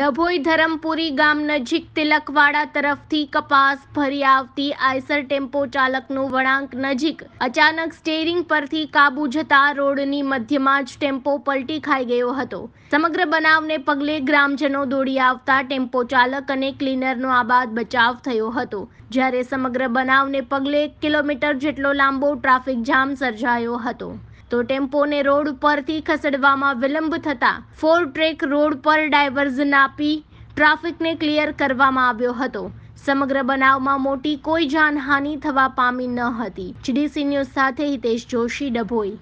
ડભોઈ ધરમપુરી ગામ નજીક તિલકવાડા તરફથી કપાસ ભરી આવતી આઈસર ટેમ્પો ચાલકનું વળાંક નજીક અચાનક સ્ટેરિંગ પરથી કાબુ જતા રોડની મધ્યમાં જ ટેમ્પો પલટી ખાઈ ગયો હતો સમગ્ર બનાવને પગલે ગ્રામજનો દોડી આવતા ટેમ્પો ચાલક અને ક્લીનરનો આબાદ બચાવ થયો હતો જ્યારે સમગ્ર બનાવને પગલે એક કિલોમીટર જેટલો લાંબો ટ્રાફિક જામ સર્જાયો હતો તો ટેમ્પોને રોડ પરથી ખસેડવામાં વિલંબ થતા ફોર ટ્રેક રોડ પર ડાયવર્ઝન આપી ટ્રાફિકને ક્લિયર કરવામાં આવ્યો હતો સમગ્ર બનાવમાં મોટી કોઈ જાનહાનિ થવા પામી ન હતી જીડીસી ન્યૂઝ સાથે હિતેશ જોશી ડભોઈ